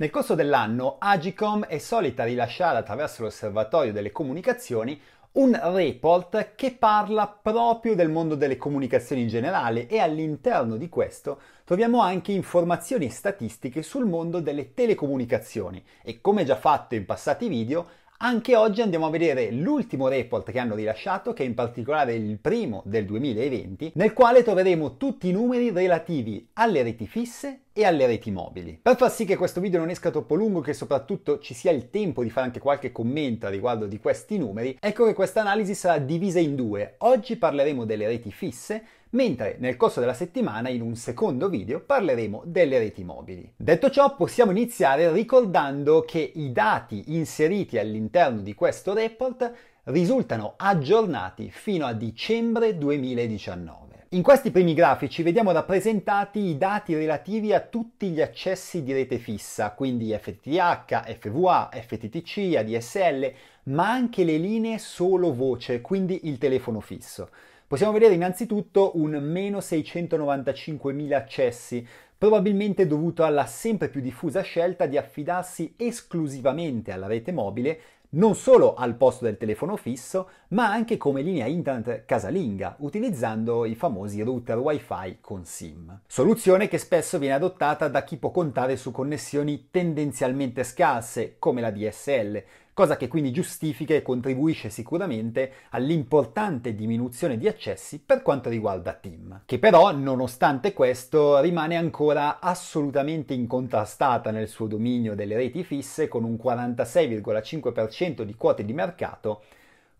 Nel corso dell'anno Agicom è solita rilasciare attraverso l'Osservatorio delle Comunicazioni un report che parla proprio del mondo delle comunicazioni in generale e all'interno di questo troviamo anche informazioni statistiche sul mondo delle telecomunicazioni e come già fatto in passati video anche oggi andiamo a vedere l'ultimo report che hanno rilasciato, che è in particolare il primo del 2020, nel quale troveremo tutti i numeri relativi alle reti fisse e alle reti mobili. Per far sì che questo video non esca troppo lungo e che soprattutto ci sia il tempo di fare anche qualche commento a riguardo di questi numeri, ecco che questa analisi sarà divisa in due. Oggi parleremo delle reti fisse, mentre nel corso della settimana in un secondo video parleremo delle reti mobili. Detto ciò possiamo iniziare ricordando che i dati inseriti all'interno di questo report risultano aggiornati fino a dicembre 2019. In questi primi grafici vediamo rappresentati i dati relativi a tutti gli accessi di rete fissa, quindi FTTH, FVA, FTTC, ADSL, ma anche le linee solo voce, quindi il telefono fisso. Possiamo vedere innanzitutto un meno 695.000 accessi, probabilmente dovuto alla sempre più diffusa scelta di affidarsi esclusivamente alla rete mobile non solo al posto del telefono fisso, ma anche come linea internet casalinga, utilizzando i famosi router wifi con SIM. Soluzione che spesso viene adottata da chi può contare su connessioni tendenzialmente scarse, come la DSL, cosa che quindi giustifica e contribuisce sicuramente all'importante diminuzione di accessi per quanto riguarda Team, che però nonostante questo rimane ancora assolutamente incontrastata nel suo dominio delle reti fisse con un 46,5% di quote di mercato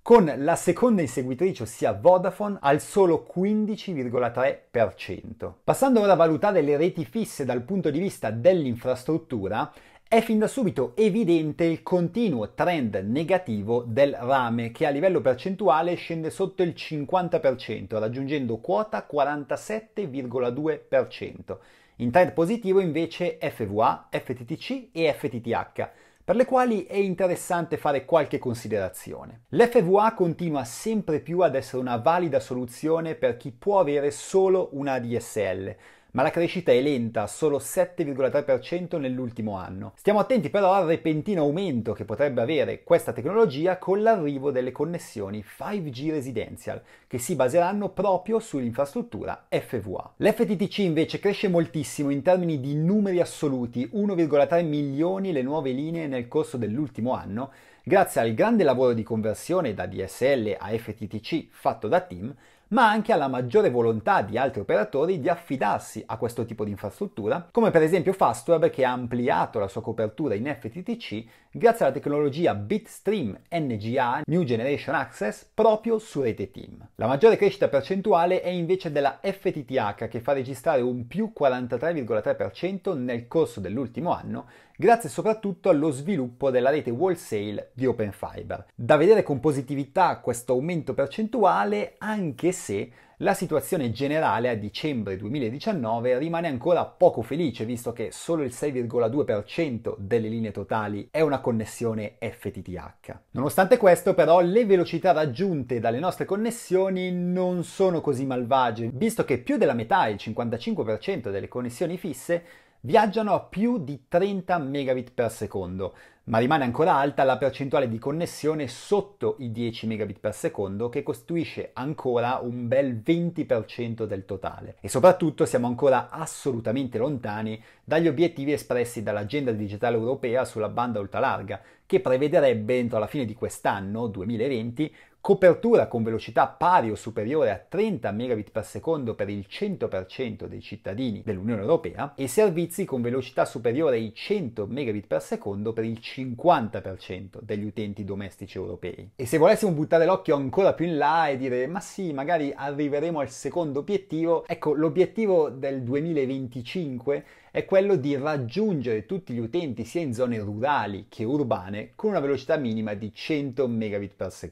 con la seconda inseguitrice, ossia Vodafone, al solo 15,3%. Passando ora a valutare le reti fisse dal punto di vista dell'infrastruttura, è fin da subito evidente il continuo trend negativo del rame che a livello percentuale scende sotto il 50%, raggiungendo quota 47,2%. In trend positivo invece FVA, FTTC e FTTH, per le quali è interessante fare qualche considerazione. L'FVA continua sempre più ad essere una valida soluzione per chi può avere solo una DSL ma la crescita è lenta, solo 7,3% nell'ultimo anno. Stiamo attenti però al repentino aumento che potrebbe avere questa tecnologia con l'arrivo delle connessioni 5G Residential, che si baseranno proprio sull'infrastruttura FVA. L'FTTC invece cresce moltissimo in termini di numeri assoluti, 1,3 milioni le nuove linee nel corso dell'ultimo anno, grazie al grande lavoro di conversione da DSL a FTTC fatto da Team, ma anche alla maggiore volontà di altri operatori di affidarsi a questo tipo di infrastruttura, come per esempio Fastweb che ha ampliato la sua copertura in FTTC grazie alla tecnologia Bitstream NGA New Generation Access proprio su rete Team. La maggiore crescita percentuale è invece della FTTH che fa registrare un più 43,3% nel corso dell'ultimo anno grazie soprattutto allo sviluppo della rete wholesale di Open Fiber. Da vedere con positività questo aumento percentuale, anche se la situazione generale a dicembre 2019 rimane ancora poco felice, visto che solo il 6,2% delle linee totali è una connessione FTTH. Nonostante questo, però, le velocità raggiunte dalle nostre connessioni non sono così malvagie, visto che più della metà, il 55% delle connessioni fisse, viaggiano a più di 30 megabit per secondo ma rimane ancora alta la percentuale di connessione sotto i 10 Mbps che costituisce ancora un bel 20% del totale e soprattutto siamo ancora assolutamente lontani dagli obiettivi espressi dall'agenda digitale europea sulla banda ultralarga che prevederebbe entro la fine di quest'anno 2020 copertura con velocità pari o superiore a 30 Mbps per il 100% dei cittadini dell'Unione Europea e servizi con velocità superiore ai 100 Mbps per il 50% 50% degli utenti domestici europei. E se volessimo buttare l'occhio ancora più in là e dire ma sì, magari arriveremo al secondo obiettivo, ecco l'obiettivo del 2025 è quello di raggiungere tutti gli utenti sia in zone rurali che urbane con una velocità minima di 100 Mbps.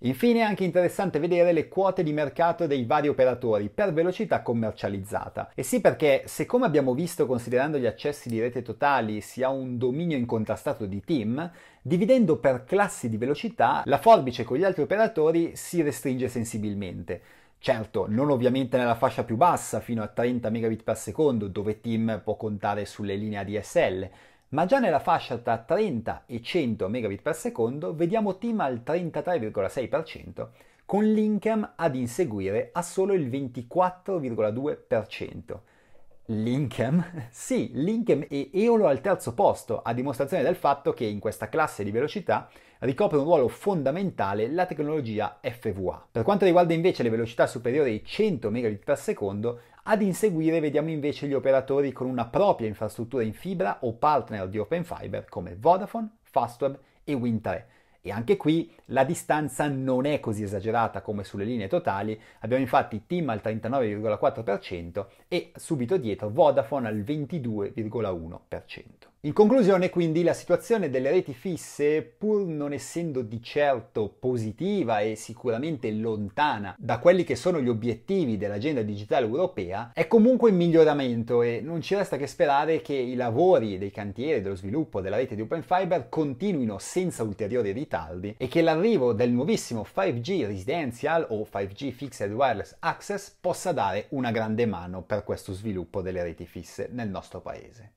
Infine è anche interessante vedere le quote di mercato dei vari operatori per velocità commercializzata. E sì perché se come abbiamo visto considerando gli accessi di rete totali si ha un dominio incontrastato di team, dividendo per classi di velocità la forbice con gli altri operatori si restringe sensibilmente. Certo, non ovviamente nella fascia più bassa, fino a 30 Mbps, dove Tim può contare sulle linee ADSL, ma già nella fascia tra 30 e 100 Mbps vediamo Tim al 33,6%, con Linkem ad inseguire a solo il 24,2%. Linkem? Sì, Linkem e Eolo al terzo posto, a dimostrazione del fatto che in questa classe di velocità ricopre un ruolo fondamentale la tecnologia FVA. Per quanto riguarda invece le velocità superiori ai 100 Mbps, ad inseguire vediamo invece gli operatori con una propria infrastruttura in fibra o partner di Open Fiber come Vodafone, Fastweb e Win3 e anche qui la distanza non è così esagerata come sulle linee totali, abbiamo infatti TIM al 39,4% e subito dietro Vodafone al 22,1%. In conclusione, quindi, la situazione delle reti fisse, pur non essendo di certo positiva e sicuramente lontana da quelli che sono gli obiettivi dell'agenda digitale europea, è comunque in miglioramento e non ci resta che sperare che i lavori dei cantieri dello sviluppo della rete di Open Fiber continuino senza ulteriori ritardi e che l'arrivo del nuovissimo 5G Residential o 5G Fixed Wireless Access possa dare una grande mano per questo sviluppo delle reti fisse nel nostro paese.